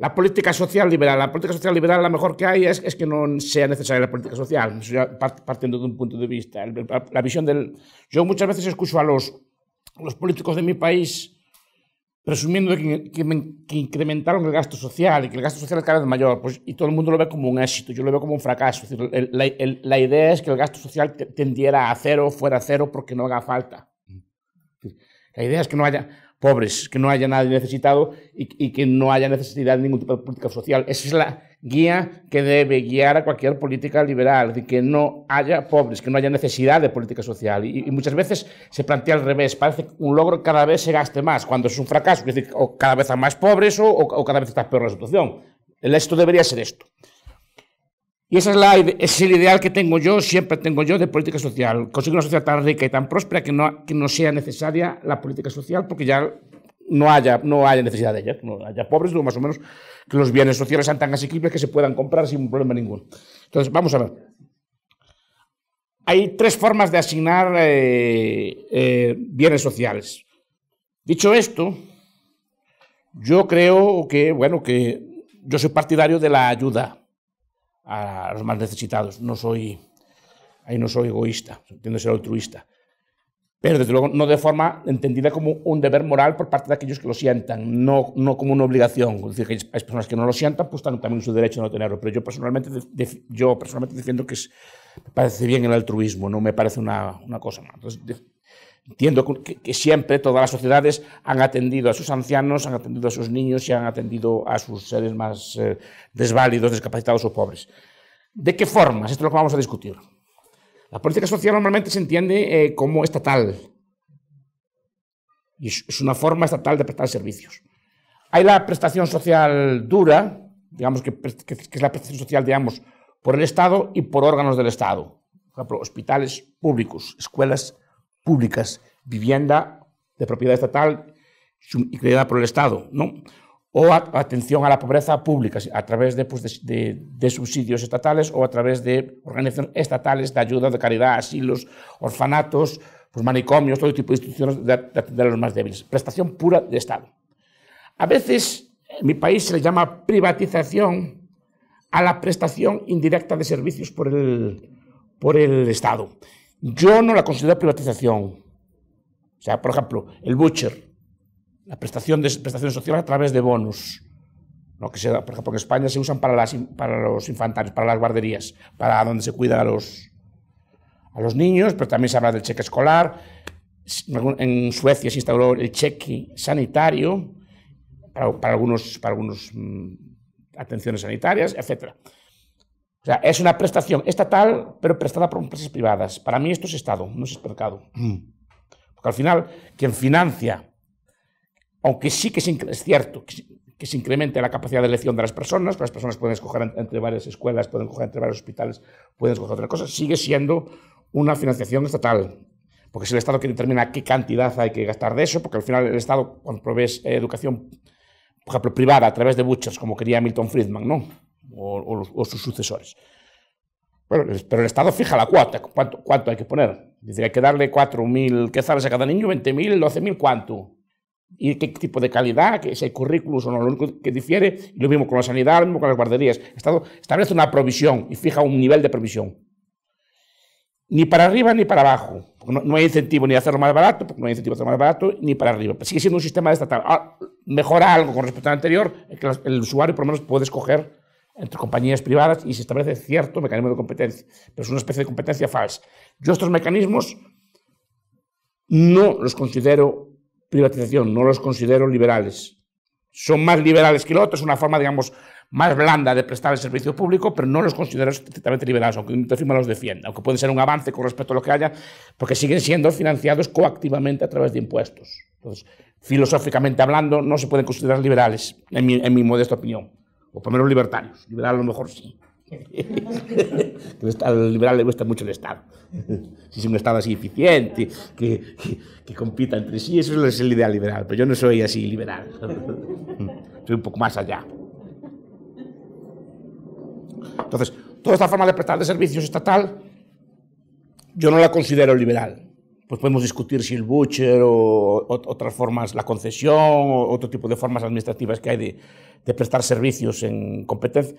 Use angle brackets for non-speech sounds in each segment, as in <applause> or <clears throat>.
la política social liberal. La política social liberal, la mejor que hay es, es que no sea necesaria la política social, partiendo de un punto de vista. La, visión del. Yo muchas veces escucho a los, los políticos de mi país presumiendo que, incrementaron el gasto social y que el gasto social es cada vez mayor, pues, y todo el mundo lo ve como un éxito, yo lo veo como un fracaso. la, la, idea es que el gasto social tendiera a cero, fuera a cero, porque no haga falta. La idea es que no haya pobres, que no haya nadie necesitado y, que no haya necesidad de ningún tipo de política social. Esa es la guía que debe guiar a cualquier política liberal, de que no haya pobres, que no haya necesidad de política social. Y, muchas veces se plantea al revés, parece que un logro cada vez se gaste más, cuando es un fracaso, es decir, o cada vez hay más pobres o, cada vez está peor la situación. El esto debería ser esto. Y ese es, el ideal que tengo yo, siempre tengo yo, de política social. Conseguir una sociedad tan rica y tan próspera que no, que no sea necesaria la política social, porque ya no haya, no haya necesidad de ella, no haya pobres, más o menos que los bienes sociales sean tan asequibles que se puedan comprar sin problema ninguno. Entonces, vamos a ver. Hay tres formas de asignar eh, eh, bienes sociales. Dicho esto, yo creo que, bueno, que yo soy partidario de la ayuda a los más necesitados. No soy, ahí no soy egoísta, entiendo ser altruista. Pero desde luego no de forma entendida como un deber moral por parte de aquellos que lo sientan, no, no como una obligación. Es decir, hay personas que no lo sientan, pues también también su derecho a no tenerlo. Pero yo personalmente, yo personalmente defiendo que es, me parece bien el altruismo, no me parece una, una cosa. Entonces, Entiendo que, siempre todas las sociedades han atendido a sus ancianos, han atendido a sus niños y han atendido a sus seres más eh, desválidos, discapacitados o pobres. ¿De qué formas? Esto es lo que vamos a discutir. La política social normalmente se entiende eh, como estatal. Y es una forma estatal de prestar servicios. Hay la prestación social dura, digamos que, es la prestación social, digamos, por el Estado y por órganos del Estado. Por ejemplo, hospitales públicos, escuelas públicas, vivienda de propiedad estatal y creada por el Estado, ¿no? o atención a la pobreza pública a través pues, de, subsidios estatales o a través de organizaciones estatales de ayuda, de caridad, asilos, orfanatos, pues, manicomios, todo tipo de instituciones de, atender a los más débiles. Prestación pura de Estado. A veces en mi país se le llama privatización a la prestación indirecta de servicios por el Estado. Yo no la considero privatización. O sea, por ejemplo, el Butcher, la prestación de prestaciones sociales a través de bonos, Que por ejemplo, en España se usan para, los infantarios, para las guarderías, para donde se cuidan a los, a los niños, pero también se habla del cheque escolar. En Suecia se instauró el cheque sanitario para, algunas para algunos, mm, atenciones sanitarias, etcétera. O sea, es una prestación estatal, pero prestada por empresas privadas. Para mí esto es Estado, no es mercado. Mm. Porque al final, quien financia, aunque sí que es cierto que se incremente la capacidad de elección de las personas, que pues las personas pueden escoger entre varias escuelas, pueden escoger entre varios hospitales, pueden escoger otra cosa, sigue siendo una financiación estatal. Porque es el Estado que determina qué cantidad hay que gastar de eso, porque al final el Estado, cuando provees eh, educación, por ejemplo, privada a través de buchas, como quería Milton Friedman, ¿no? o, sus sucesores. Bueno, pero el Estado fija la cuota, cuánto, hay que poner. Es hay que darle 4.000 sabes, a cada niño, 20.000, 12.000, ¿cuánto? ¿Y qué tipo de calidad? qué es el currículum? O no, lo único que difiere, lo mismo con la sanidad, lo mismo con las guarderías. El Estado establece una provisión y fija un nivel de provisión. Ni para arriba ni para abajo. No, hay incentivo ni a hacerlo más barato, porque no hay incentivo a hacerlo más barato, ni para arriba. Sigue siendo un sistema de estatal. Ah, mejora algo con respecto al anterior, que el usuario por lo menos puede escoger entre compañías privadas y se establece cierto mecanismo de competencia, pero es una especie de competencia falsa. Yo estos mecanismos no los considero privatización, no los considero liberales. Son más liberales que los otro, es una forma, digamos, más blanda de prestar el servicio público, pero no los considero estrictamente liberales, aunque un firma los defienda, aunque pueden ser un avance con respecto a lo que haya, porque siguen siendo financiados coactivamente a través de impuestos. Entonces, filosóficamente hablando, no se pueden considerar liberales, en mi modesta opinión. O por menos libertarios. Liberal a lo mejor sí. Al <laughs> liberal le gusta mucho el Estado. Si es un Estado así eficiente, que, que, compita entre sí, eso es el ideal liberal. Pero yo no soy así liberal. <laughs> Soy un poco más allá. Entonces, toda esta forma de prestar de servicios estatal, yo no la considero liberal. Pues podemos discutir si el butcher o otras formas, la concesión o otro tipo de formas administrativas que hay de, de prestar servicios en competencia,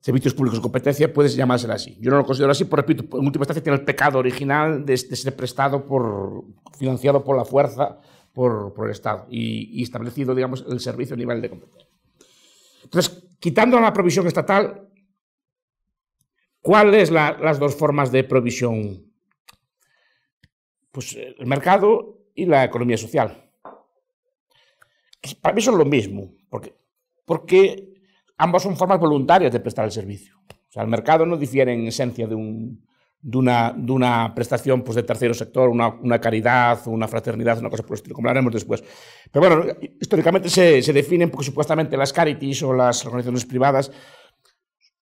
servicios públicos en competencia, puedes llamársela así. Yo no lo considero así, por repito, en última instancia tiene el pecado original de, ser prestado por, financiado por la fuerza, por, el Estado y, establecido, digamos, el servicio a nivel de competencia. Entonces, quitando la provisión estatal, ¿cuáles la, las dos formas de provisión? Pues eh, el mercado y la economía social. Para mí son lo mismo, porque porque ambas son formas voluntarias de prestar el servicio. O sea, el mercado no difiere en esencia de, de, una, prestación pues, de tercero sector, una, una, caridad, una fraternidad, una cosa por el estilo, como hablaremos después. Pero bueno, históricamente se, definen porque supuestamente las carities o las organizaciones privadas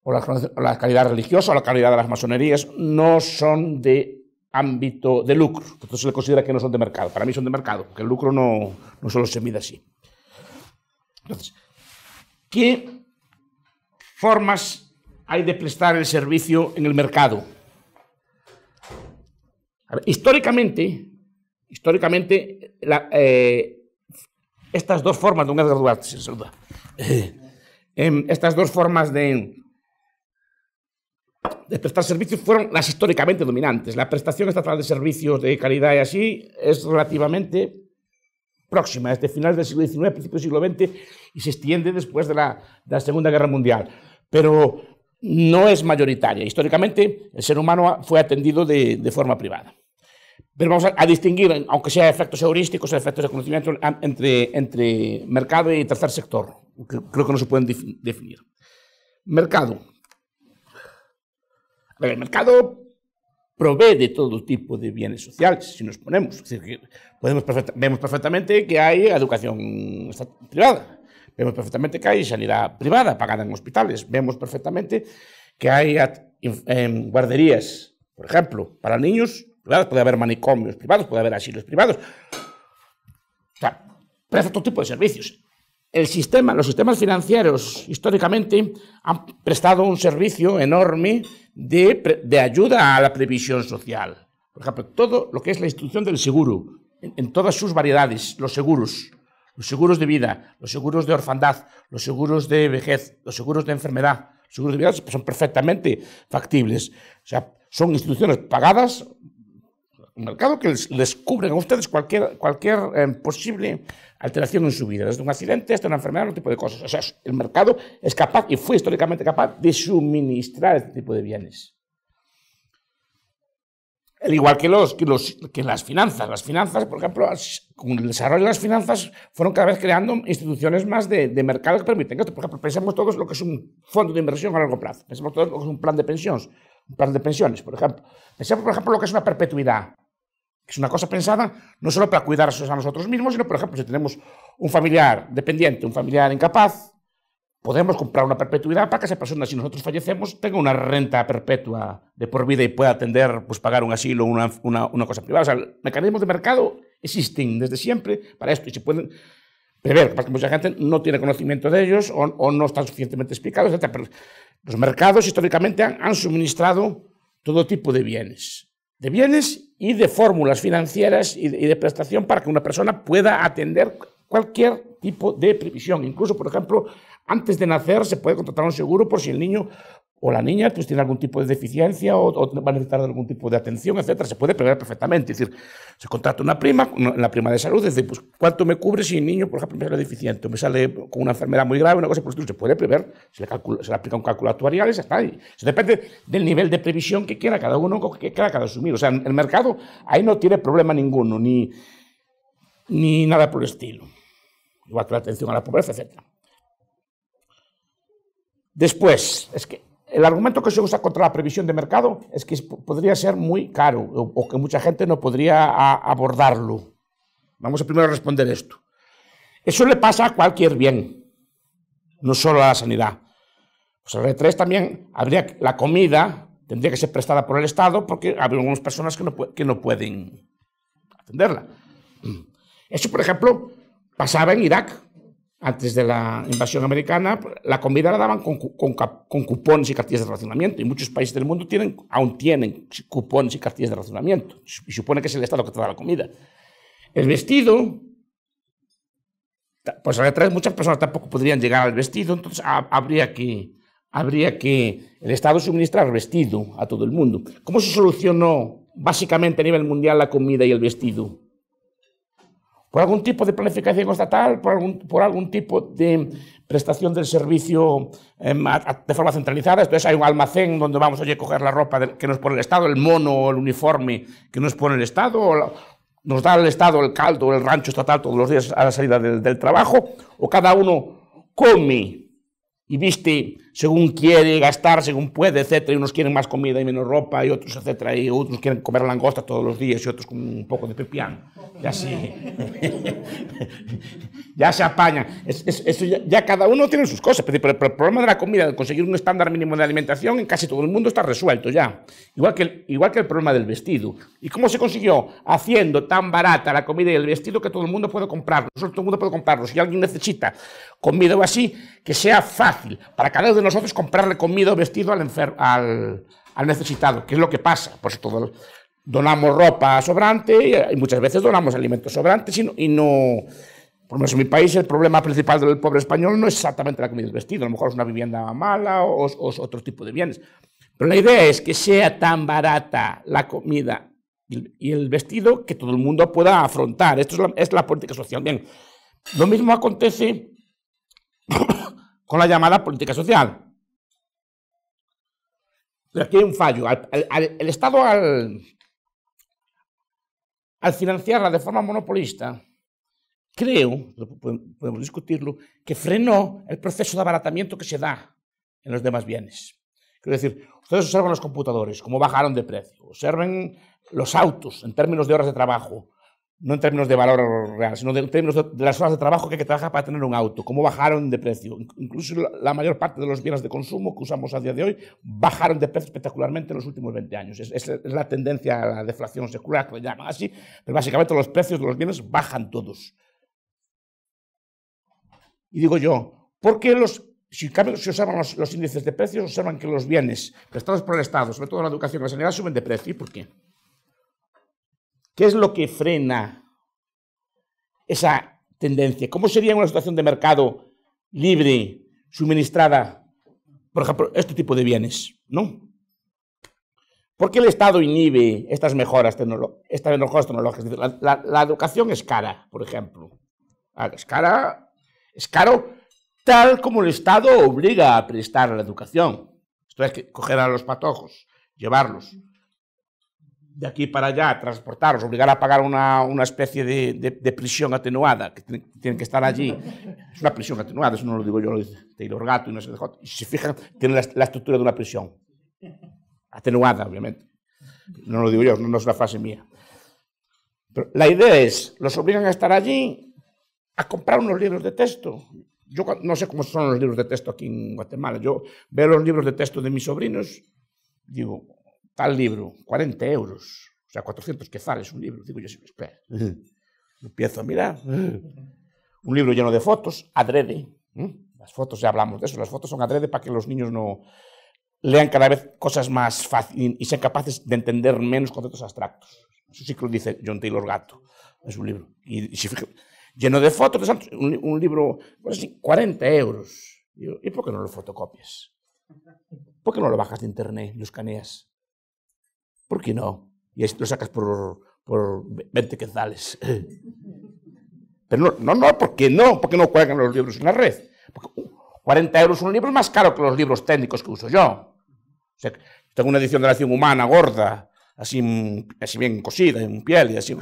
o la, calidad religiosa o la calidad de las masonerías no son de ámbito de lucro. Entonces se le considera que no son de mercado. Para mí son de mercado, porque el lucro no, no solo se mide así. Entonces, ¿Qué formas hay de prestar el servicio en el mercado? históricamente, históricamente eh, estas dos formas, se eh. em, estas dos formas de prestar servicios fueron las históricamente dominantes. La prestación estatal de servicios de calidad y así es relativamente próxima, desde finales del siglo XIX, principios del siglo XX, y se extiende después de la, Segunda Guerra Mundial. Pero no es mayoritaria. Históricamente, el ser humano fue atendido de, forma privada. Pero vamos a, distinguir, aunque sea efectos heurísticos, efectos de conocimiento, ah, entre, entre mercado y tercer sector. Que creo que no se pueden definir. Mercado. A ver, el mercado provee de todo tipo de bienes sociales, si nos ponemos. podemos vemos perfectamente que hay educación privada, vemos perfectamente que hay sanidad privada pagada en hospitales, vemos perfectamente que hay em, guarderías, por ejemplo, para niños puede haber manicomios privados, puede haber asilos privados. O sea, presta todo tipo de servicios. El sistema, los sistemas financieros históricamente han prestado un servicio enorme de, ayuda a la previsión social. Por ejemplo, todo lo que es la institución del seguro, en, en todas sus variedades, los seguros, los seguros de vida, los seguros de orfandad, los seguros de vejez, los seguros de enfermedad, los seguros de vida son perfectamente factibles. O sea, son instituciones pagadas mercado que les, cubre cubren a ustedes cualquier, em, posible alteración en su vida, desde un accidente hasta una enfermedad, un tipo de cosas. O sea, el mercado es capaz y fue históricamente capaz de suministrar este tipo de bienes. El igual que, las finanzas. Las finanzas, por ejemplo, con el desarrollo de las finanzas, fueron cada vez creando instituciones más de, mercado que permiten esto. Por ejemplo, pensemos todos lo que es un fondo de inversión a largo plazo. Pensemos todos lo que es un plan de pensiones un plan de pensiones, por ejemplo. Pensemos, por ejemplo, lo que es una perpetuidad. Es una cosa pensada no solo para cuidar a nosotros mismos, sino, por ejemplo, si tenemos un familiar dependiente, un familiar incapaz, podemos comprar una perpetuidad para que esa persona, si nosotros fallecemos, tenga una renta perpetua de por vida y pueda atender, pues pagar un asilo, una, una, cosa privada. O sea, mecanismos de mercado existen desde siempre para esto y se pueden prever. Porque mucha gente no tiene conocimiento de ellos o, no están suficientemente explicados, los mercados históricamente han suministrado todo tipo de bienes de bienes y de fórmulas financieras y de, prestación para que una persona pueda atender cualquier tipo de previsión. Incluso, por ejemplo, antes de nacer se puede contratar un seguro por si el niño o la niña pues, tiene algún tipo de deficiencia o, va a necesitar algún tipo de atención, etcétera. Se puede prever perfectamente. Es decir, se contrata una prima, la prima de salud, es decir, pues, ¿cuánto me cubre si el niño, por ejemplo, me sale deficiente o me sale con una enfermedad muy grave, una cosa por el Se puede prever, se le, se aplica un cálculo actuarial y se está ahí. depende del nivel de previsión que quiera cada uno, que quiera cada asumir. O sea, el mercado ahí no tiene problema ninguno, ni, ni nada por el estilo. Igual que la atención a la pobreza, etcétera. Después, es que el argumento que se usa contra la previsión de mercado es que podría ser muy caro o, que mucha gente no podría abordarlo. Vamos a primero responder esto. Eso le pasa a cualquier bien, no solo a la sanidad. Pues el R3 también habría la comida, tendría que ser prestada por el Estado porque hay algunas personas que no pueden atenderla. Mm. Eso, por ejemplo, pasaba en Irak antes de la invasión americana, la comida la daban con, cupones y cartillas de racionamiento. Y muchos países del mundo tienen, aún tienen cupones y cartillas de racionamiento. Y supone que es el Estado que te da la comida. El vestido, pues atrás muchas personas tampoco podrían llegar al vestido, entonces habría que, habría que el Estado suministrar vestido a todo el mundo. ¿Cómo se solucionó básicamente a nivel mundial la comida y el vestido? por algún tipo de planificación estatal, por algún, por algún tipo de prestación del servicio em, de forma centralizada. Entonces hay un almacén donde vamos a coger la ropa que nos pone el Estado, el mono o el uniforme que nos pone el Estado, o nos da el Estado el caldo, el rancho estatal todos los días a la salida del, del trabajo, o cada uno come y viste según quiere gastar, según puede, etc. Y unos quieren más comida y menos ropa, y otros, etc. Y otros quieren comer langosta todos los días, y otros con un poco de pepián. Ya así. <laughs> ya se apaña. Eso ya, cada uno tiene sus cosas, pero, el problema de la comida, de conseguir un estándar mínimo de alimentación, en casi todo el mundo está resuelto ya. Igual que el, igual que el problema del vestido. ¿Y cómo se consiguió? Haciendo tan barata la comida y el vestido que todo el mundo puede comprarlo. todo el mundo puede comprarlo. Si alguien necesita comida o así, que sea fácil para cada uno nosotros comprarle comida o vestido al, al, al, necesitado, que es lo que pasa. Pues todo donamos ropa sobrante y muchas veces donamos alimentos sobrantes y no, por lo menos en mi país, el problema principal del pobre español no es exactamente la comida y el vestido, a lo mejor es una vivienda mala o, o otro tipo de bienes. Pero la idea es que sea tan barata la comida y el vestido que todo el mundo pueda afrontar. Esto es la, es la política social. Bien, lo mismo acontece con la llamada política social. Pero aquí hay un fallo. el Estado al, financiarla de forma monopolista, creo, podemos discutirlo, que frenó el proceso de abaratamiento que se da en los demás bienes. Quiero decir, ustedes observan los computadores, cómo bajaron de precio, observen los autos en términos de horas de trabajo, no en términos de valor real, sino en términos de las horas de trabajo que hay que trabajar para tener un auto, cómo bajaron de precio. Incluso la mayor parte de los bienes de consumo que usamos a día de hoy bajaron de precio espectacularmente en los últimos 20 años. Es, es, la tendencia a la deflación secular, que le llaman así, pero básicamente los precios de los bienes bajan todos. Y digo yo, ¿por qué los si, si observan los, índices de precios, observan que los bienes prestados por el Estado, sobre todo la educación y la sanidad, suben de precio. ¿Y por qué? ¿Qué es lo que frena esa tendencia? ¿Cómo sería una situación de mercado libre, suministrada, por ejemplo, este tipo de bienes? ¿No? ¿Por qué el Estado inhibe estas mejoras, tecnológicas? La, educación es cara, por ejemplo. Es, cara, es caro tal como el Estado obliga a prestar la educación. Esto es que coger a los patojos, llevarlos de aquí para allá, transportarlos, obligar a pagar una, una especie de, de, prisión atenuada, que tienen, que estar allí. Es una prisión atenuada, eso no lo digo yo, lo dice Taylor Gato y no sé de si se fijan, tiene la, estructura de una prisión. Atenuada, obviamente. No lo digo yo, no, es una frase mía. Pero la idea es, los obligan a estar allí, a comprar unos libros de texto. Yo no sé cómo son los libros de texto aquí en Guatemala. Yo veo los libros de texto de mis sobrinos, digo, tal libro, 40 euros, o sea, 400 quezales un libro. Digo yo siempre, espera. <laughs> Empiezo a mirar. <laughs> Un libro lleno de fotos, adrede. ¿eh? Las fotos, ya hablamos de eso, las fotos son adrede para que los niños no lean cada vez cosas más fáciles y sean capaces de entender menos conceptos abstractos. Eso sí que lo dice John Taylor Gato es un libro. Y, si lleno de fotos un, libro, pues 40 euros. ¿Y por qué no lo fotocopias? ¿Por qué no lo bajas de internet y lo escaneas? ¿Por qué no? Y ahí lo sacas por, por 20 quetzales. <laughs> Pero no, no, no, ¿por qué no? ¿Por qué no cuelgan los libros en la red? Porque 40 uh, euros un libro es más caro que los libros técnicos que uso yo. O sea, tengo una edición de la acción humana gorda, así, mm, así bien cosida, en piel, y así,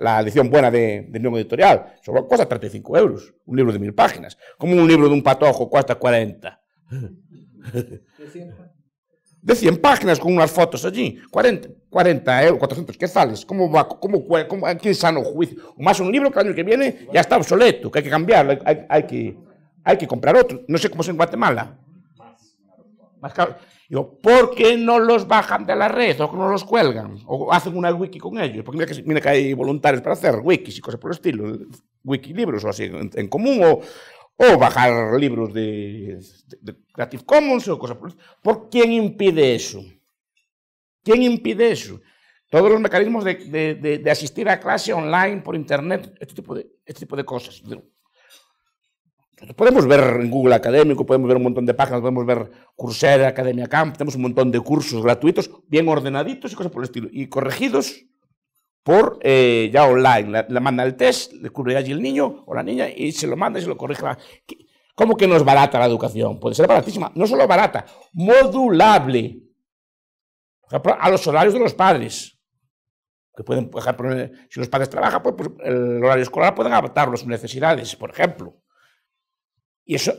la, edición buena de, de Editorial. Solo cuesta 35 euros, un libro de mil páginas. Como un libro de un patojo cuesta 40 de 100 páginas con unas fotos allí, 40, 40 euros, 400 sales? ¿cómo va? ¿Cómo, cómo, quién sano juicio? O más un libro que el año que viene ya está obsoleto, que hay que cambiarlo, hay, que, hay que comprar otro. No sé cómo es en Guatemala. Más caro. ¿por qué no los bajan de la red o no los cuelgan? O hacen una wiki con ellos. Porque mira que, hay voluntarios para hacer wikis y cosas por el estilo, wikilibros o así en, común, o, o bajar libros de, Creative Commons o cosas por ¿Por quién impide eso? ¿Quién impide eso? Todos los mecanismos de, de asistir a clase online por internet, este tipo de, este tipo de cosas. Podemos ver en Google Académico, podemos ver un montón de páginas, podemos ver Coursera, Academia Camp, tenemos un montón de cursos gratuitos, bien ordenaditos y cosas por el estilo, y corregidos por eh, ya online. La, manda el test, le cubre allí el niño o la niña y se lo manda y se lo corrige. ¿Cómo que no es barata la educación? Puede ser baratísima. No solo barata, modulable. a los horarios de los padres. Que pueden, eh, si los padres trabajan, pues, pues, el horario escolar pueden adaptar a sus necesidades, por ejemplo. Y eso,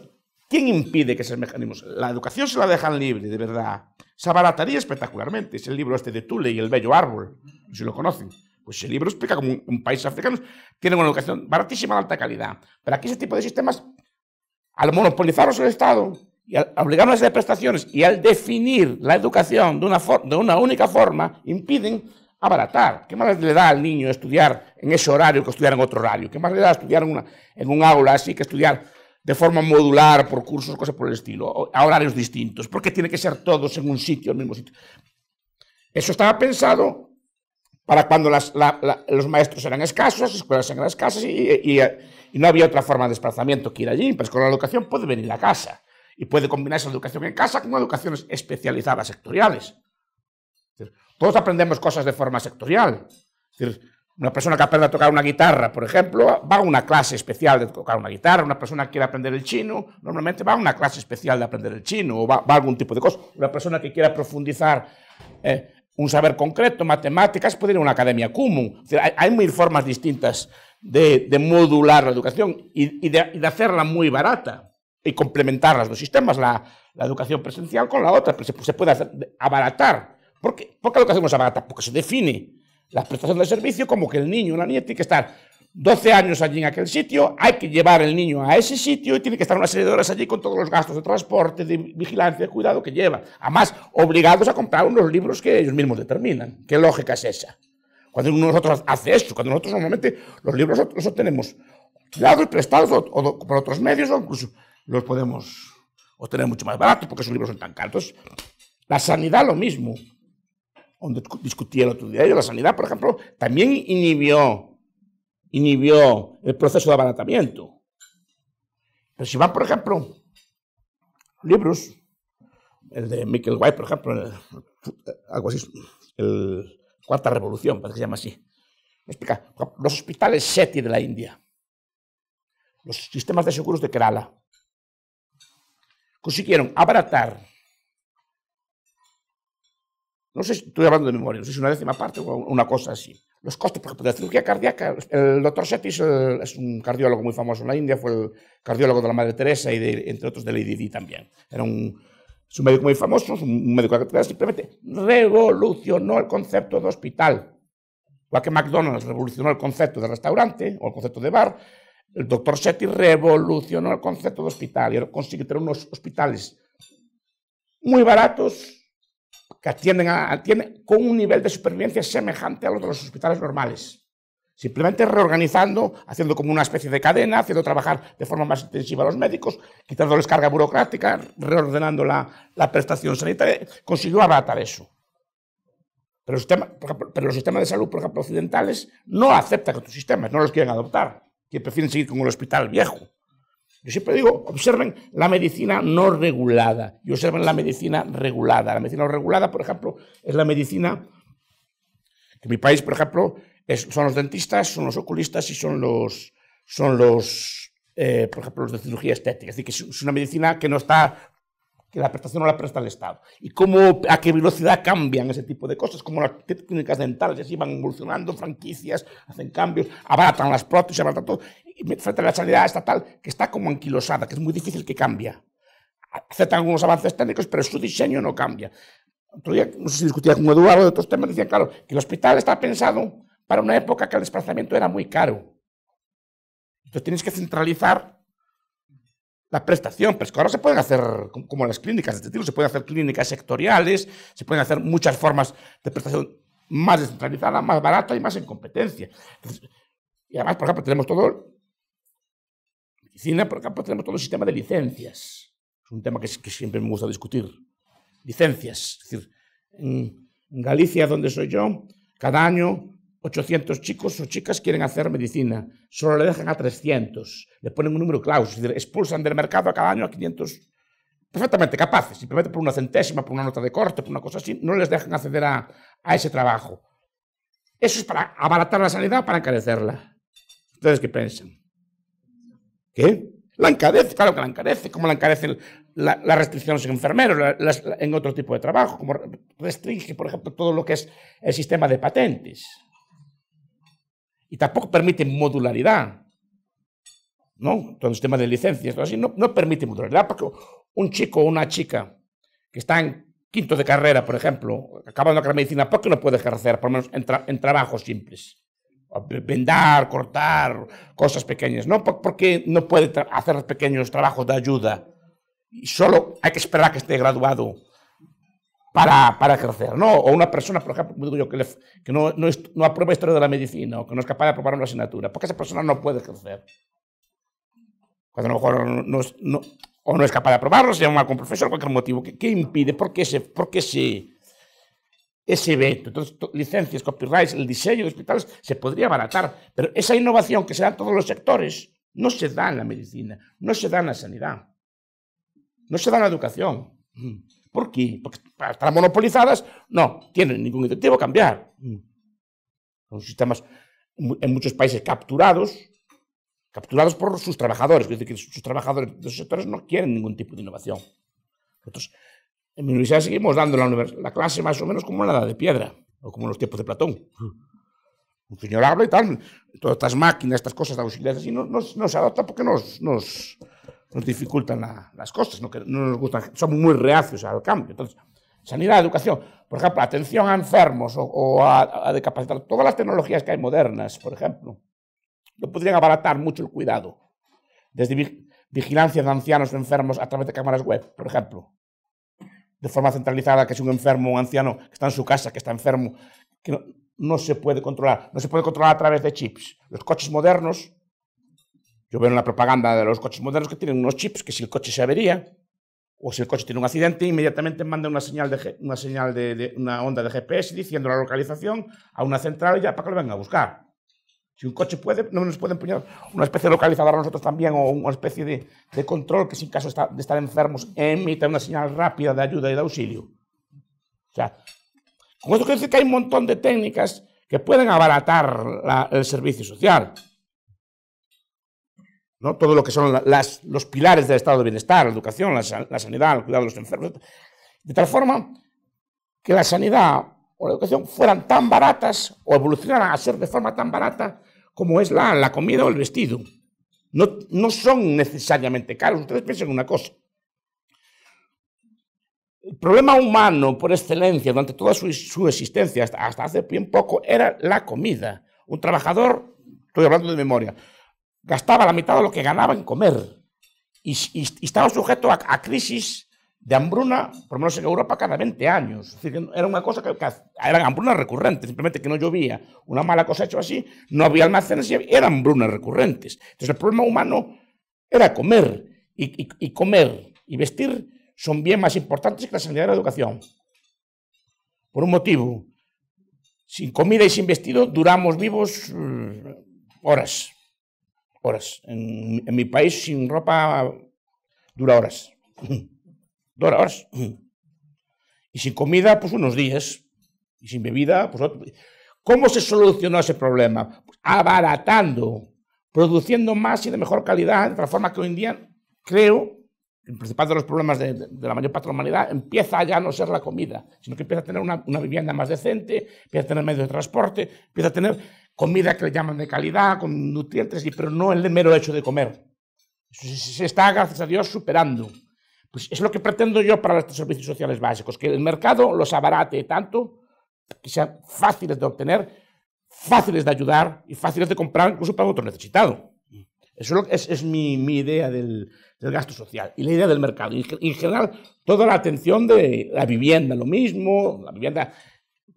¿quién impide que ese mecanismo La educación se la dejan libre, de verdad. Se abarataría espectacularmente. Es el libro este de Tule y el bello árbol, si lo conocen. Pues el libro explica cómo un, países país africano tiene una educación baratísima de alta calidad. Pero aquí ese tipo de sistemas, al monopolizarlos el Estado y al obligarnos a hacer prestaciones y al definir la educación de una, de una única forma, impiden abaratar. ¿Qué más le da al niño estudiar en ese horario que estudiar en otro horario? ¿Qué más le da estudiar en, en un aula así que estudiar de forma modular por cursos, cosas por el estilo, a horarios distintos? ¿Por qué tiene que ser todos en un sitio, en el mismo sitio? Eso estaba pensado para cuando los maestros eran escasos, las escuelas eran escasas y, no había otra forma de desplazamiento que ir allí. Pues con la educación puede venir a casa y puede combinar esa educación en casa con educaciones especializadas sectoriales. todos aprendemos cosas de forma sectorial. decir, una persona que aprende a tocar una guitarra, por ejemplo, va a una clase especial de tocar una guitarra. Una persona que quiere aprender el chino, normalmente va a una clase especial de aprender el chino o va, a algún tipo de cosa. Una persona que quiera profundizar eh, un saber concreto, matemáticas, puede ir a una academia común. hay, hay, mil formas distintas de, modular la educación y, de, hacerla muy barata y complementar los dos sistemas, la, educación presencial con la otra, que se, puede abaratar. ¿Por qué? la educación no es abarata? Porque se define la prestación del servicio como que el niño o la niña tiene que estar 12 años allí en aquel sitio, hay que llevar el niño a ese sitio y tiene que estar una serie horas allí con todos los gastos de transporte, de vigilancia, de cuidado que lleva. Además, obligados a comprar unos libros que ellos mismos determinan. ¿Qué lógica es esa? Cuando uno de nosotros hace eso, cuando nosotros normalmente los libros los obtenemos cuidados y prestados por otros medios o incluso los podemos obtener mucho más baratos porque esos libros son tan caros. La sanidad lo mismo. Donde discutí el otro día, yo la sanidad, por ejemplo, también inhibió inhibió el proceso de abaratamiento. Pero si van, por ejemplo, libros, el de Michael White, por ejemplo, el, eh, algo así, el Cuarta Revolución, parece que se llama así, los hospitales SETI de la India, los sistemas de seguros de Kerala, consiguieron abaratar no sé, si estoy hablando de memoria, no sé si una décima parte o una cosa así. Los costos, por ejemplo, de la cirugía cardíaca, el doctor Shetty eh, es un cardiólogo muy famoso en la India, fue el cardiólogo de la Madre Teresa y, entre otros, de Lady Di también. Era un, es médico muy famoso, un médico que simplemente revolucionó el concepto de hospital. Igual que McDonald's revolucionó el concepto de restaurante o el concepto de bar, el doctor Shetty revolucionó el concepto de hospital y consigue tener unos hospitales muy baratos, que atienden, con un nivel de supervivencia semejante a los de los hospitales normales. Simplemente reorganizando, haciendo como una especie de cadena, haciendo trabajar de forma más intensiva a los médicos, quitándoles carga burocrática, reordenando la, prestación sanitaria, consiguió abatar eso. Pero, los sistemas de salud, por ejemplo, occidentales, no aceptan otros sistemas, no los quieren adoptar, que prefieren seguir con el hospital viejo. Yo siempre digo, observen la medicina no regulada y observen la medicina regulada. La medicina no regulada, por ejemplo, es la medicina que en mi país, por ejemplo, son los dentistas, son los oculistas y son los, son los eh, por ejemplo, los de cirugía estética. Es decir, que es una medicina que no está que la prestación no la presta el Estado. Y cómo, a qué velocidad cambian ese tipo de cosas, como las técnicas dentales, ya se iban evolucionando, franquicias, hacen cambios, abatan las prótesis, abatan todo. Y frente a la sanidad estatal, que está como anquilosada, que es muy difícil que cambie, Aceptan algunos avances técnicos, pero su diseño no cambia. Otro día, no sé si discutía con Eduardo de otros temas, decía, claro, que el hospital está pensado para una época que el desplazamiento era muy caro. Entonces tienes que centralizar la prestación, pero es que ahora se pueden hacer, como las clínicas de este tipo, se pueden hacer clínicas sectoriales, se pueden hacer muchas formas de prestación más descentralizada, más barata y más en competencia. y además, por ejemplo, tenemos todo, medicina, por ejemplo, tenemos todo el sistema de licencias. Es un tema que, siempre me gusta discutir. Licencias. Es decir, en Galicia, donde soy yo, cada año 800 chicos o chicas quieren hacer medicina, solo le dejan a 300, le ponen un número claus, expulsan del mercado a cada año a 500 perfectamente capaces, simplemente por una centésima, por una nota de corte, por una cosa así, no les dejan acceder a, ese trabajo. Eso es para abaratar la sanidad, para encarecerla. ¿Ustedes qué piensan? ¿Qué? La encarece, claro que la encarece, como la encarece las la restricciones en enfermeros, en otro tipo de trabajo, como restringe, por ejemplo, todo lo que es el sistema de patentes y tampoco permite modularidad. ¿No? Todo el tema de licencias, no, permite modularidad, porque un chico o una chica que está en quinto de carrera, por ejemplo, acabando la medicina, ¿por qué no puede ejercer, por lo menos en, trabajos simples? vendar, cortar, cosas pequeñas, ¿no? Porque no puede hacer pequeños trabajos de ayuda. Y solo hay que esperar a que esté graduado para, para, ¿no? O una persona, por ejemplo, digo yo, que, no, no, no, aprueba historia de la medicina o que no es capaz de aprobar una asignatura, porque esa persona no puede crecer? Cuando a lo mejor no, o no es capaz de aprobarlo, se llama con profesor, cualquier motivo. ¿Qué, impide? ¿Por qué, ese, por ese, ese evento Entonces, licencias, copyrights, el diseño de hospitales se podría abaratar, pero esa innovación que se da en todos los sectores no se da en la medicina, no se da en la sanidad, no se da en la educación. ¿Por qué? Porque estar monopolizadas, no tienen ningún incentivo a cambiar. Mm. Son sistemas en muchos países capturados, capturados por sus trabajadores, es decir, que sus trabajadores de esos sectores no quieren ningún tipo de innovación. Entonces, en mi universidad seguimos dando la, clase más o menos como la de piedra, o como en los tiempos de Platón. Mm. Un señor habla y tal, todas estas máquinas, estas cosas auxiliares y no, no, se adapta porque nos, nos nos dificultan las cosas, ¿no? que no nos gustan, somos muy reacios al cambio. Entonces, sanidad, educación, por ejemplo, atención a enfermos o, a, a decapacitar, todas las tecnologías que hay modernas, por ejemplo, no podrían abaratar mucho el cuidado. Desde vigilancia de ancianos o enfermos a través de cámaras web, por ejemplo, de forma centralizada, que si un enfermo o un anciano que está en su casa, que está enfermo, que no se puede controlar, no se puede controlar a través de chips. Los coches modernos yo veo en la propaganda de los coches modernos que tienen unos chips que si el coche se avería o si el coche tiene un accidente, inmediatamente manda una señal de, una, señal de, una onda de GPS diciendo la localización a una central y ya para que lo vengan a buscar. Si un coche puede, no nos puede poner una especie de localizador a nosotros también o una especie de, control que, si en caso de estar enfermos, emita una señal rápida de ayuda y de auxilio. O sea, con esto quiere decir que hay un montón de técnicas que pueden abaratar el servicio social todo lo que son los pilares del estado de bienestar, la educación, la, sanidad, el cuidado de los enfermos, de tal forma que la sanidad o la educación fueran tan baratas o evolucionaran a ser de forma tan barata como es la, comida o el vestido. No, son necesariamente caros, ustedes piensen una cosa. El problema humano por excelencia durante toda su, existencia, hasta hace bien poco, era la comida. Un trabajador, estoy hablando de memoria, gastaba la mitad de lo que ganaba en comer y, estaba sujeto a, crisis de hambruna, por lo menos en Europa, cada 20 años. era una cosa que, eran hambrunas recurrentes, simplemente que no llovía, una mala cosecha o así, no había almacenes y eran hambrunas recurrentes. Entonces el problema humano era comer y, y comer y vestir son bien más importantes que la sanidad y la educación. Por un motivo, sin comida y sin vestido duramos vivos eh, horas horas. En, mi país sin ropa dura horas. <laughs> Dura horas. Y sin comida, pues unos días. Y sin bebida, pues otro. ¿Cómo se solucionó ese problema? Pues abaratando, produciendo más y de mejor calidad, de la forma que hoy en día creo el principal de los problemas de, la mayor parte de la humanidad empieza ya a no ser la comida, sino que empieza a tener una, una vivienda más decente, empieza a tener medios de transporte, empieza a tener comida que le llaman de calidad, con nutrientes, pero no el mero hecho de comer. Se está, gracias a Dios, superando. Pues es lo que pretendo yo para los servicios sociales básicos, que el mercado los abarate tanto que sean fáciles de obtener, fáciles de ayudar y fáciles de comprar incluso para otro necesitado. Eso es, es mi, mi, idea del, del, gasto social y la idea del mercado. Y, en general, toda la atención de la vivienda, lo mismo, la vivienda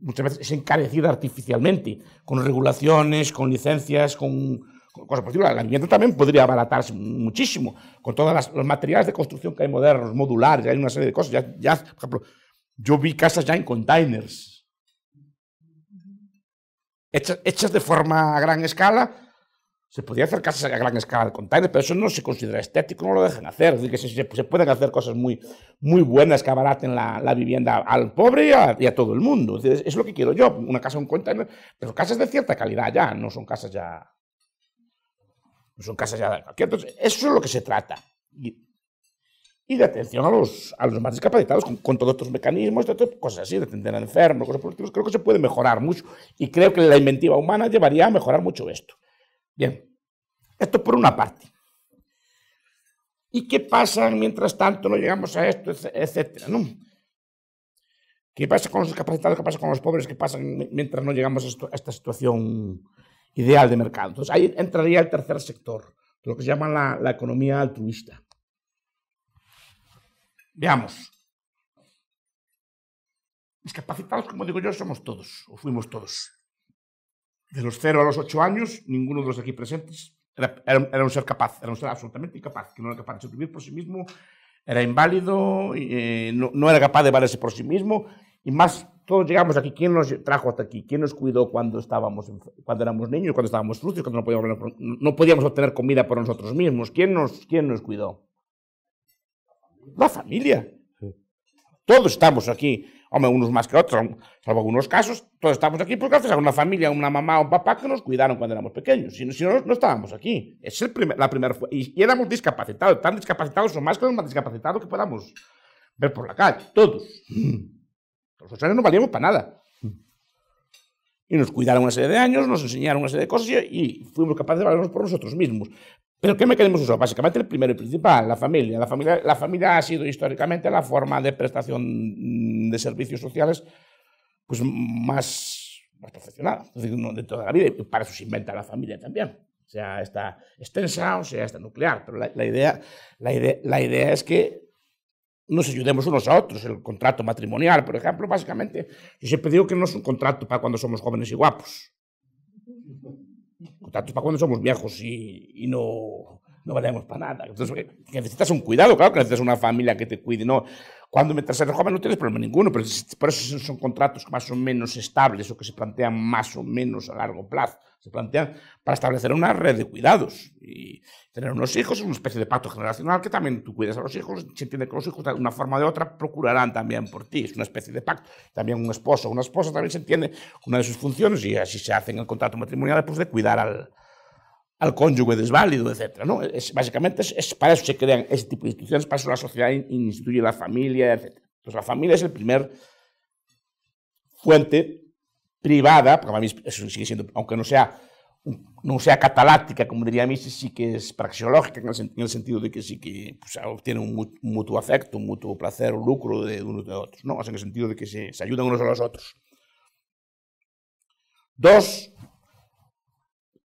muchas veces es encarecida artificialmente, con regulaciones, con licencias, con, cosas posibles. La vivienda también podría abaratarse muchísimo, con todos los materiales de construcción que hay modernos, modulares, hay una serie de cosas. por ejemplo, yo vi casas ya en containers, hechas, hechas de forma a gran escala, se podía hacer casas a gran escala de containers, pero eso no se considera estético, no lo dejan hacer. Es decir, se, pueden hacer cosas muy, muy buenas que abaraten la, vivienda al pobre y a, todo el mundo. Es, lo que quiero yo, una casa, un container, pero casas de cierta calidad ya, no son casas ya... No son casas ya... Entonces, eso es lo que se trata. Y, de atención a los, más discapacitados con, todos estos mecanismos, cosas así, de atender a enfermos, cosas productivas, creo que se puede mejorar mucho y creo que la inventiva humana llevaría a mejorar mucho esto. Bien, esto por una parte. ¿Y qué pasa mientras tanto no llegamos a esto, etcétera? ¿Qué pasa con los discapacitados, ¿Qué pasa con los pobres? ¿Qué pasa mientras no llegamos a, esta situación ideal de mercado? Entonces ahí entraría el tercer sector, lo que se llama la, la economía altruista. Veamos. Discapacitados, como digo yo, somos todos, o fuimos todos de los 0 a los 8 años, ninguno de los aquí presentes era, un ser capaz, era un ser absolutamente incapaz, que no era capaz de sobrevivir por sí mismo, era inválido, eh, no, era capaz de valerse por sí mismo, y más, todos llegamos aquí, ¿quién nos trajo hasta aquí? ¿Quién nos cuidó cuando, estábamos, cuando éramos niños, cuando estábamos frutos, cuando no podíamos, podíamos obtener comida por nosotros mismos? ¿Quién nos, quién nos cuidó? La familia. Todos estamos aquí hombre, unos más que otros, salvo algunos casos, todos estamos aquí porque gracias a una familia, una mamá o un papá que nos cuidaron cuando éramos pequeños. Si no, si no, no estábamos aquí. Es la primera. Y, éramos discapacitados, tan discapacitados o más que los más discapacitados que podamos ver por la calle, todos. Los <clears throat> sociales no valíamos para nada y nos cuidaron una serie de años, nos enseñaron una serie de cosas y fuimos capaces de valernos por nosotros mismos. Pero ¿qué queremos usar Básicamente el primero y principal, la familia. La familia, la familia ha sido históricamente la forma de prestación de servicios sociales pues, más, más perfeccionada, de toda la vida. Y para eso se inventa la familia también, sea está extensa o sea esta nuclear. Pero la, la idea, la, idea, la idea es que nos ayudemos unos a otros. El contrato matrimonial, por ejemplo, básicamente, yo siempre digo que no es un contrato para cuando somos jóvenes y guapos. Contratos para cuando somos viejos y, no, no valemos para nada. Entonces, necesitas un cuidado, claro que necesitas una familia que te cuide, ¿no? Cuando mientras eres joven no tienes problema ninguno, pero por eso son contratos más o menos estables o que se plantean más o menos a largo plazo se plantean para establecer una red de cuidados. Y tener unos hijos es una especie de pacto generacional que también tú cuidas a los hijos, se entiende que los hijos de una forma o de otra procurarán también por ti, es una especie de pacto. También un esposo, una esposa también se entiende una de sus funciones y así se hace en el contrato matrimonial después pues, de cuidar al, al cónyuge desválido, etc. ¿no? Es, básicamente es, para eso se crean ese tipo de instituciones, para eso la sociedad instituye la familia, etc. Entonces la familia es el primer fuente privada, porque mí eso sigue siendo, aunque no sea, no sea cataláctica, como diría Mises, sí que es praxeológica, en el, sentido de que sí que pues, obtiene un mutuo afecto, un mutuo placer, un lucro de, de unos de otros, ¿no? en el sentido de que se ayudan unos a los otros. Dos,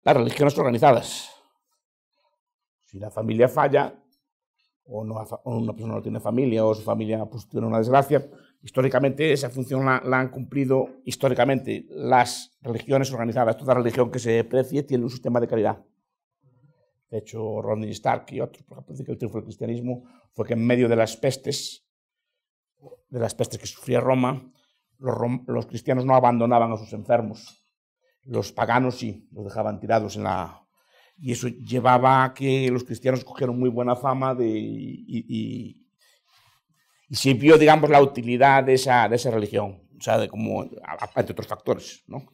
las religiones organizadas. Si la familia falla, o, no, una persona no tiene familia o su familia pues, tiene una desgracia. Históricamente esa función la, han cumplido históricamente las religiones organizadas. Toda religión que se precie tiene un sistema de caridad. De hecho, Rodney Stark y otros, por ejemplo, que el triunfo del cristianismo fue que en medio de las pestes, de las pestes que sufría Roma, los, los cristianos no abandonaban a sus enfermos. Los paganos sí, los dejaban tirados en la, y eso llevaba a que los cristianos cogieron muy buena fama de, y, y, se vio, digamos, la utilidad de esa, de esa religión, o sea, de como, entre otros factores, ¿no?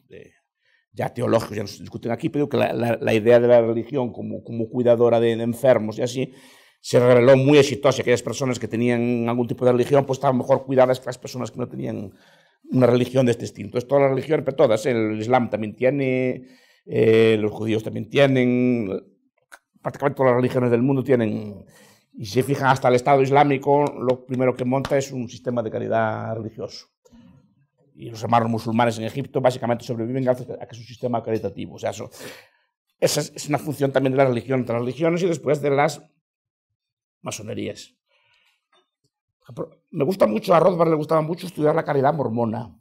ya teológicos, ya no se discuten aquí, pero que la, la, idea de la religión como, como cuidadora de, enfermos y así se reveló muy exitosa. Aquellas personas que tenían algún tipo de religión, pues estaban mejor cuidadas que las personas que no tenían una religión de este instinto. Entonces, todas las religiones, pero todas, el Islam también tiene eh, los judíos también tienen, prácticamente todas las religiones del mundo tienen, y si se fijan hasta el Estado Islámico, lo primero que monta es un sistema de caridad religioso. Y los hermanos musulmanes en Egipto básicamente sobreviven gracias a que es un sistema caritativo. O sea, eso, esa es una función también de la religión, entre las religiones y después de las masonerías. Me gusta mucho, a Rothbard le gustaba mucho estudiar la caridad mormona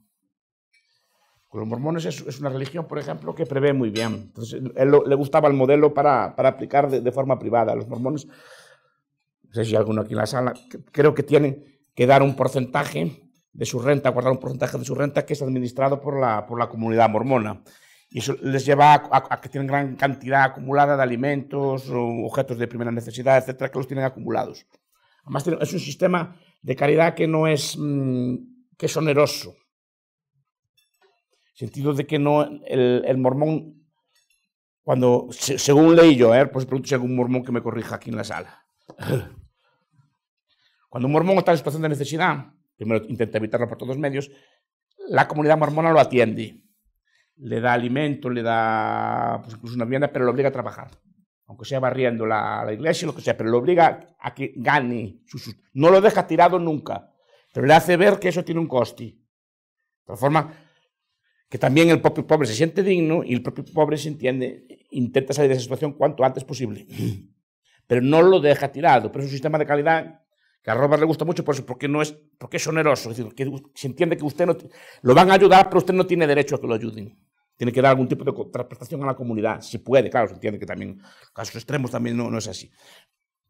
los mormones es, es, una religión, por ejemplo, que prevé muy bien. Entonces, él le gustaba el modelo para, para aplicar de, forma privada. Los mormones, no sé si alguno aquí en la sala, creo que tienen que dar un porcentaje de su renta, guardar un porcentaje de su renta que es administrado por la, por la comunidad mormona. Y eso les lleva a, que tienen gran cantidad acumulada de alimentos, o objetos de primera necesidad, etcétera, que los tienen acumulados. Además, es un sistema de caridad que no es, mm, que es oneroso sentido de que no el, mormón, cuando, según leí yo, pues pregunto si hay algún mormón que me corrija aquí en la sala. <laughs> Cuando un mormón está en situación de necesidad, primero intenta evitarlo por todos los medios, la comunidad mormona lo atiende. Le da alimento, le da pues, incluso una vivienda, pero lo obliga a trabajar. Aunque sea barriendo la, la iglesia, lo que sea, pero lo obliga a que gane. no lo deja tirado nunca, pero le hace ver que eso tiene un coste. De forma, que también el propio pobre se siente digno y el propio pobre se entiende, intenta salir de esa situación cuanto antes posible. <clears throat> Pero no lo deja tirado. Pero es un sistema de calidad que a Robert le gusta mucho por porque, no es, porque es oneroso. se entiende que usted no, lo van a ayudar, pero usted no tiene derecho a que lo ayuden. Tiene que dar algún tipo de contraprestación a la comunidad, si puede, claro, se entiende que también casos extremos también no, es así.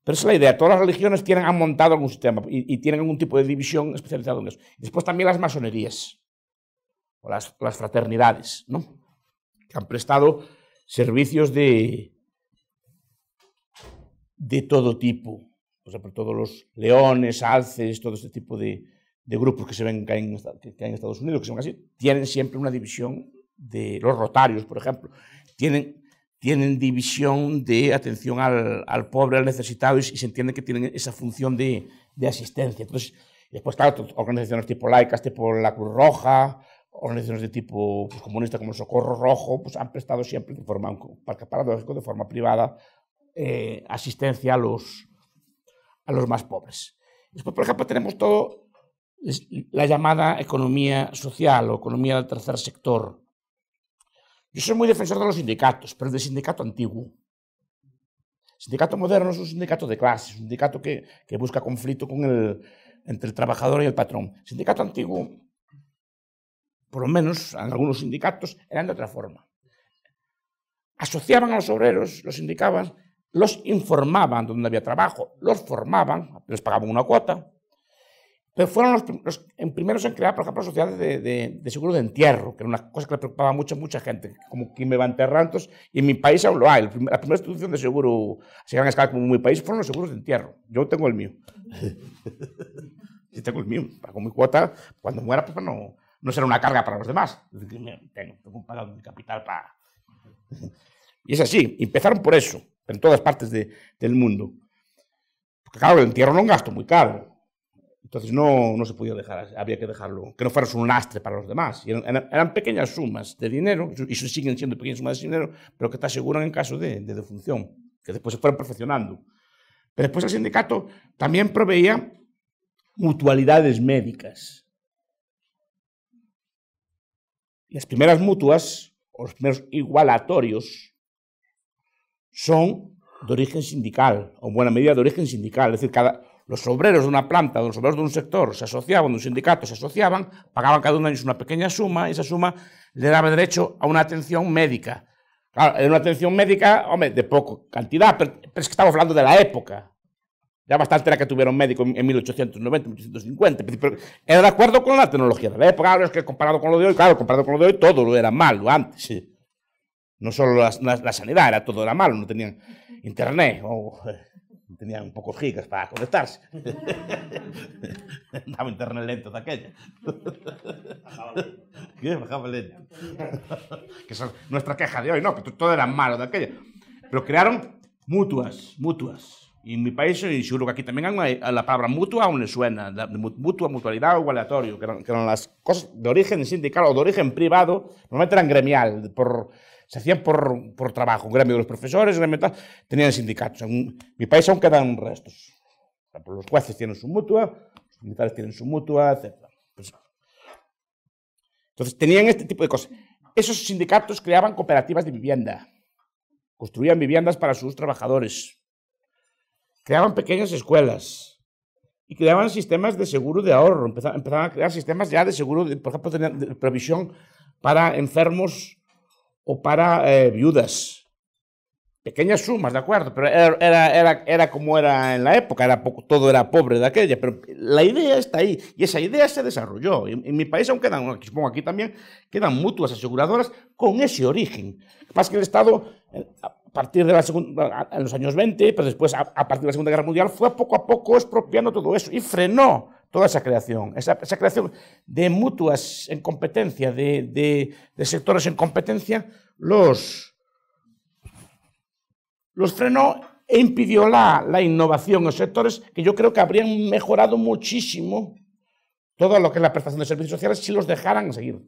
Pero esa es la idea. Todas las religiones tienen, han montado algún sistema y, y tienen algún tipo de división especializada en eso. Después también las masonerías las, fraternidades, ¿no? que han prestado servicios de, de todo tipo, o sea, por todos los leones, alces, todo este tipo de, grupos que se ven que hay, en, Estados Unidos, que se ven así, tienen siempre una división de los rotarios, por ejemplo, tienen, tienen división de atención al, al pobre, al necesitado, y, se entiende que tienen esa función de, de asistencia. Entonces, después, claro, organizaciones tipo laicas, tipo la Cruz Roja, organizaciones de tipo pues, comunista como el Socorro Rojo pues, han prestado siempre de forma paradójico, de forma privada, eh, asistencia a los, a los más pobres. Después, por ejemplo, tenemos todo la llamada economía social o economía del tercer sector. Yo soy muy defensor de los sindicatos, pero del sindicato antiguo. El sindicato moderno es un sindicato de clase, es un sindicato que, que busca conflicto con el, entre el trabajador y el patrón. sindicato antiguo por lo menos en algunos sindicatos, eran de otra forma. Asociaban a los obreros, los indicaban los informaban donde había trabajo, los formaban, les pagaban una cuota, pero fueron los, primeros en crear, por ejemplo, sociedades de, de, seguro de entierro, que era una cosa que le preocupaba mucho a mucha gente, como que me va a enterrar, y en mi país aún lo hay, la primera institución de seguro, se gran escala como en mi país, fueron los seguros de entierro. Yo tengo el mío. <laughs> Yo tengo el mío, pago mi cuota, cuando muera, pues no, no será una carga para los demás. Tengo, que pagar mi capital para... Y es así, empezaron por eso, en todas partes del mundo. Porque claro, el entierro era un gasto muy caro. Entonces no, no se podía dejar, había que dejarlo, que no fuera un lastre para los demás. eran, pequeñas sumas de dinero, y siguen siendo pequeñas sumas de dinero, pero que te aseguran en caso de, de defunción, que después se fueron perfeccionando. Pero después el sindicato también proveía mutualidades médicas. Las primeras mutuas o los primeros igualatorios son de origen sindical, o en buena medida de origen sindical. Es decir, los obreros de una planta, los obreros de un sector se asociaban, de un sindicato se asociaban, pagaban cada uno de ellos una pequeña suma y esa suma le daba derecho a una atención médica. Claro, era una atención médica, hombre, de poco cantidad, pero, pero es que estamos hablando de la época. Ya bastante era que tuvieron médicos en 1890, 1850. Pero era de acuerdo con la tecnología de la época. Claro, es que comparado con lo de hoy, claro, comparado con lo de hoy, todo lo era malo antes. No solo la, sanidad, era todo era malo. No tenían internet, o <laughs> tenían pocos gigas para conectarse. <laughs> Daba internet lento de aquella. ¿Qué? <laughs> Bajaba lento. que es nuestra queja de hoy, no, que todo era malo de aquella. Pero crearon mutuas, mutuas y en mi país, y seguro que aquí también hay la palabra mutua aún le suena, mutua, mutualidad o igualatorio, que eran, las cosas de origen sindical o de origen privado, normalmente eran gremial, se hacían por, por trabajo, gremio de los profesores, gremio tal, tenían sindicatos. En mi país aún quedan restos. Los jueces tienen su mutua, los militares tienen su mutua, etc. Pues, entonces tenían este tipo de cosas. Esos sindicatos creaban cooperativas de vivienda, construían viviendas para sus trabajadores creaban pequeñas escuelas y creaban sistemas de seguro de ahorro, empezaban, a crear sistemas ya de seguro, por ejemplo, de, previsión para enfermos o para eh, viudas pequeñas sumas, ¿de acuerdo? Pero era, era, era, como era en la época, era poco, todo era pobre de aquella, pero la idea está ahí y esa idea se desarrolló. En, mi país aún quedan, supongo aquí también, quedan mutuas aseguradoras con ese origen. más que el Estado, eh, a partir de la segunda, en los años 20, pero pues después a, partir de la Segunda Guerra Mundial, fue poco a poco expropiando todo eso y frenó toda esa creación, esa, creación de mutuas en competencia, de sectores en competencia, los los frenó e impidió la, la innovación en sectores que yo creo que habrían mejorado muchísimo todo lo que es la prestación de servicios sociales si los dejaran seguir.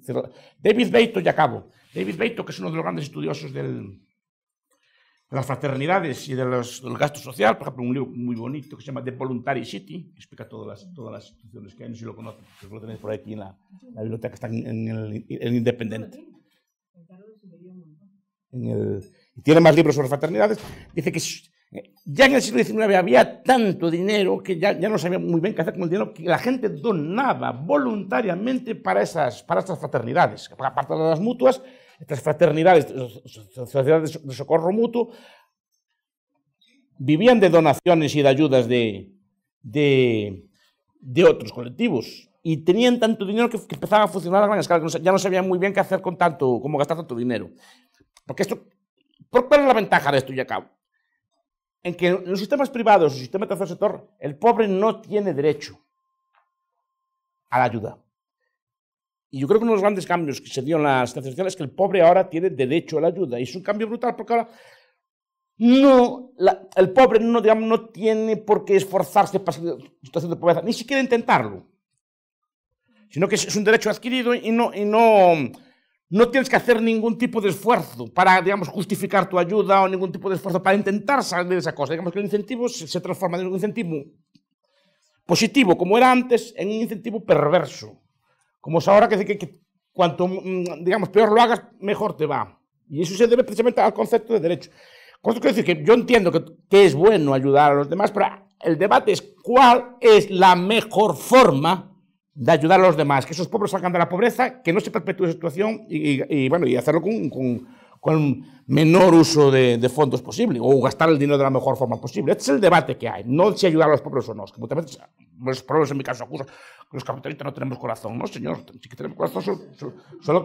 David Beito, ya acabo. David Beito, que es uno de los grandes estudiosos del, de las fraternidades y de los, del gasto social, por ejemplo, un libro muy bonito que se llama The Voluntary City, que explica todas las, todas las instituciones que hay, no sé si lo conocen, lo tenéis por aquí en la, biblioteca que está en, el, Independiente. En el, y tiene más libros sobre fraternidades, dice que eh, ya en el siglo XIX había tanto dinero que ya, no sabía muy bien qué hacer con el dinero, que la gente donaba voluntariamente para, esas, para estas fraternidades, aparte de las mutuas, estas fraternidades, sociedades de socorro mutuo, vivían de donaciones y de ayudas de, de, otros colectivos. Y tenían tanto dinero que, empezaba a funcionar a gran que ya no sabían muy bien qué hacer con tanto, cómo gastar tanto dinero. Porque esto ¿Cuál es la ventaja de esto, y acabo? En que en los sistemas privados, el sistemas de tercer sector, el pobre no tiene derecho a la ayuda. Y yo creo que uno de los grandes cambios que se dio en la asistencia es que el pobre ahora tiene derecho a la ayuda. Y es un cambio brutal porque ahora no, el pobre no, digamos, no tiene por qué esforzarse para salir de situación de pobreza, ni siquiera intentarlo. Sino que es, es un derecho adquirido y no, y no no tienes que hacer ningún tipo de esfuerzo para, digamos, justificar tu ayuda o ningún tipo de esfuerzo para intentar salir de esa cosa. Digamos que el incentivo se transforma de un incentivo positivo, como era antes, en un incentivo perverso. Como es ahora que, dice que cuanto, mm, digamos, peor lo hagas, mejor te va. Y eso se debe precisamente al concepto de derecho. esto quiero decir que yo entiendo que, que es bueno ayudar a los demás, pero el debate es cuál es la mejor forma de ayudar a los demás, que esos pobres salgan de la pobreza, que no se perpetúe esa situación y, bueno, y hacerlo con, con, menor uso de, fondos posible o gastar el dinero de la mejor forma posible. Este es el debate que hay, no si ayudar a los pobres o no. Que muchas veces los pobres, en mi caso, acusan que los capitalistas no tenemos corazón. No, señor, sí que tenemos corazón, solo,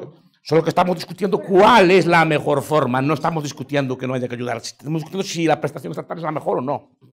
que, solo, que, estamos discutiendo cuál es la mejor forma, no estamos discutiendo que no haya que ayudar, estamos discutiendo si la prestación estatal es la mejor o no.